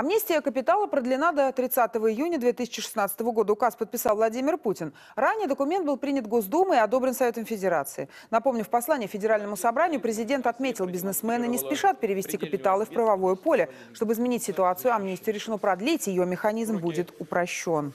Амнистия капитала продлена до 30 июня 2016 года. Указ подписал Владимир Путин. Ранее документ был принят Госдумой и одобрен Советом Федерации. Напомню, в послании Федеральному собранию президент отметил, бизнесмены не спешат перевести капиталы в правовое поле. Чтобы изменить ситуацию, амнистию решено продлить, ее механизм будет упрощен.